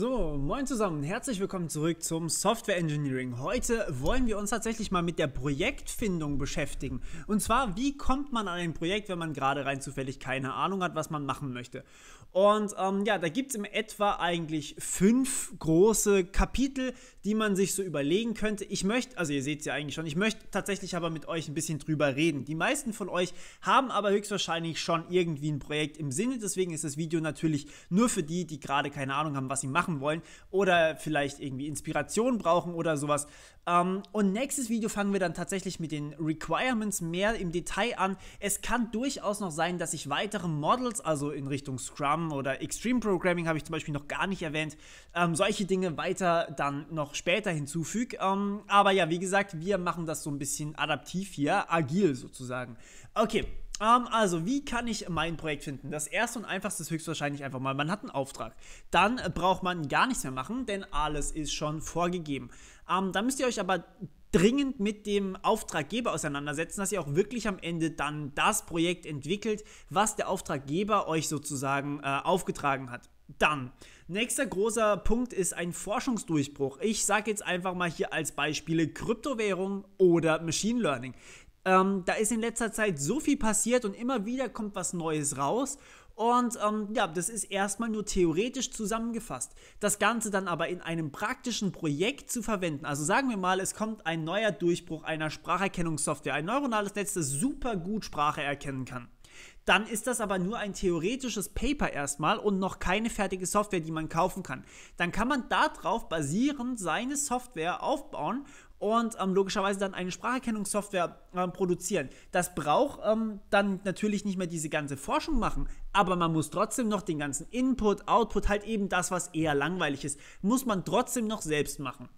So, moin zusammen, herzlich willkommen zurück zum Software Engineering. Heute wollen wir uns tatsächlich mal mit der Projektfindung beschäftigen. Und zwar, wie kommt man an ein Projekt, wenn man gerade rein zufällig keine Ahnung hat, was man machen möchte. Und ähm, ja, da gibt es im etwa eigentlich fünf große Kapitel, die man sich so überlegen könnte. Ich möchte, also ihr seht es ja eigentlich schon, ich möchte tatsächlich aber mit euch ein bisschen drüber reden. Die meisten von euch haben aber höchstwahrscheinlich schon irgendwie ein Projekt im Sinne, deswegen ist das Video natürlich nur für die, die gerade keine Ahnung haben, was sie machen machen wollen oder vielleicht irgendwie Inspiration brauchen oder sowas. Ähm, und nächstes Video fangen wir dann tatsächlich mit den Requirements mehr im Detail an. Es kann durchaus noch sein, dass ich weitere Models, also in Richtung Scrum oder Extreme Programming habe ich zum Beispiel noch gar nicht erwähnt, ähm, solche Dinge weiter dann noch später hinzufüge. Ähm, aber ja, wie gesagt, wir machen das so ein bisschen adaptiv hier, agil sozusagen. Okay, um, ähm, also, wie kann ich mein Projekt finden? Das erste und einfachste ist höchstwahrscheinlich einfach mal, man hat einen Auftrag. Dann braucht man gar nichts mehr machen, denn alles ist schon vorgegeben. Um, ähm, da müsst ihr euch aber dringend mit dem Auftraggeber auseinandersetzen, dass ihr auch wirklich am Ende dann das Projekt entwickelt, was der Auftraggeber euch sozusagen äh, aufgetragen hat. Dann, nächster großer Punkt ist ein Forschungsdurchbruch. Ich sage jetzt einfach mal hier als Beispiele Kryptowährung oder Machine Learning. Ähm, da ist in letzter Zeit so viel passiert und immer wieder kommt was Neues raus. Und ähm, ja, das ist erstmal nur theoretisch zusammengefasst. Das Ganze dann aber in einem praktischen Projekt zu verwenden. Also sagen wir mal, es kommt ein neuer Durchbruch einer Spracherkennungssoftware, ein neuronales Netz, das super gut Sprache erkennen kann dann ist das aber nur ein theoretisches Paper erstmal und noch keine fertige Software, die man kaufen kann. Dann kann man darauf basierend seine Software aufbauen und ähm, logischerweise dann eine Spracherkennungssoftware ähm, produzieren. Das braucht ähm, dann natürlich nicht mehr diese ganze Forschung machen, aber man muss trotzdem noch den ganzen Input, Output, halt eben das, was eher langweilig ist, muss man trotzdem noch selbst machen.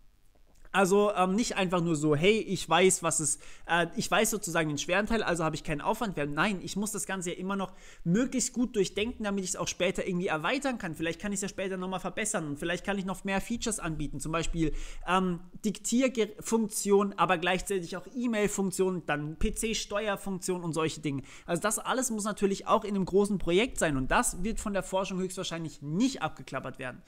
Also ähm, nicht einfach nur so, hey, ich weiß, was es, äh, ich weiß sozusagen den schweren Teil, also habe ich keinen Aufwand mehr. Nein, ich muss das Ganze ja immer noch möglichst gut durchdenken, damit ich es auch später irgendwie erweitern kann. Vielleicht kann ich es ja später nochmal verbessern und vielleicht kann ich noch mehr Features anbieten, zum Beispiel ähm, Diktierfunktion, aber gleichzeitig auch E-Mail-Funktion, dann PC-Steuerfunktion und solche Dinge. Also das alles muss natürlich auch in einem großen Projekt sein und das wird von der Forschung höchstwahrscheinlich nicht abgeklappert werden.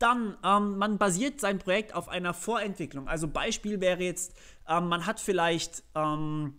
Dann, ähm, man basiert sein Projekt auf einer Vorentwicklung. Also Beispiel wäre jetzt, ähm, man hat vielleicht, ähm,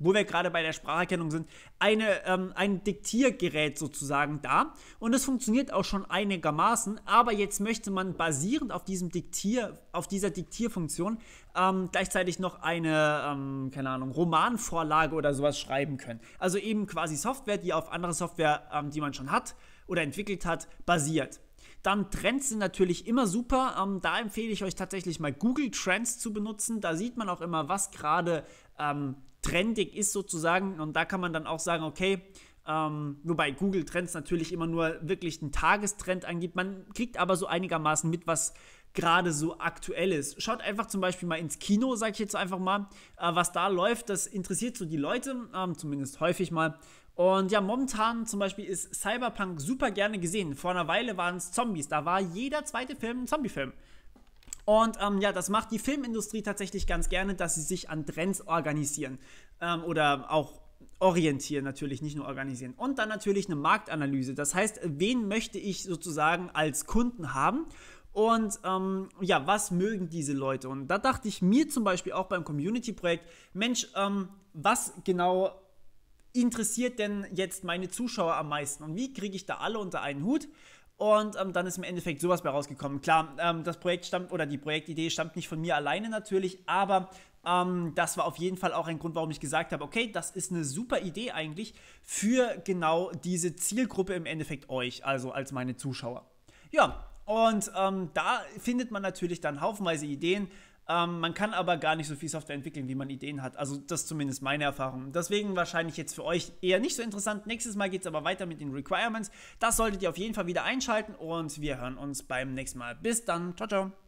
wo wir gerade bei der Spracherkennung sind, eine, ähm, ein Diktiergerät sozusagen da. Und das funktioniert auch schon einigermaßen. Aber jetzt möchte man basierend auf diesem Diktier, auf dieser Diktierfunktion ähm, gleichzeitig noch eine, ähm, keine Ahnung, Romanvorlage oder sowas schreiben können. Also eben quasi Software, die auf andere Software, die man schon hat oder entwickelt hat, basiert. Dann Trends sind natürlich immer super. Ähm, da empfehle ich euch tatsächlich mal Google Trends zu benutzen. Da sieht man auch immer, was gerade ähm, trendig ist sozusagen. Und da kann man dann auch sagen, okay, ähm, wobei Google Trends natürlich immer nur wirklich einen Tagestrend angibt. Man kriegt aber so einigermaßen mit, was gerade so aktuell ist. Schaut einfach zum Beispiel mal ins Kino, sage ich jetzt einfach mal, äh, was da läuft. Das interessiert so die Leute, ähm, zumindest häufig mal. Und ja, momentan zum Beispiel ist Cyberpunk super gerne gesehen. Vor einer Weile waren es Zombies. Da war jeder zweite Film ein Zombiefilm. Und ähm, ja, das macht die Filmindustrie tatsächlich ganz gerne, dass sie sich an Trends organisieren ähm, oder auch orientieren natürlich, nicht nur organisieren. Und dann natürlich eine Marktanalyse. Das heißt, wen möchte ich sozusagen als Kunden haben? Und ähm, ja, was mögen diese Leute? Und da dachte ich mir zum Beispiel auch beim Community-Projekt, Mensch, ähm, was genau interessiert denn jetzt meine Zuschauer am meisten? Und wie kriege ich da alle unter einen Hut? Und ähm, dann ist im Endeffekt sowas bei rausgekommen. Klar, ähm, das Projekt stammt oder die Projektidee stammt nicht von mir alleine natürlich, aber ähm, das war auf jeden Fall auch ein Grund, warum ich gesagt habe, okay, das ist eine super Idee eigentlich für genau diese Zielgruppe im Endeffekt euch, also als meine Zuschauer. Ja, und ähm, da findet man natürlich dann haufenweise Ideen. Ähm, man kann aber gar nicht so viel Software entwickeln, wie man Ideen hat. Also das ist zumindest meine Erfahrung. Deswegen wahrscheinlich jetzt für euch eher nicht so interessant. Nächstes Mal geht es aber weiter mit den Requirements. Das solltet ihr auf jeden Fall wieder einschalten und wir hören uns beim nächsten Mal. Bis dann. Ciao, ciao.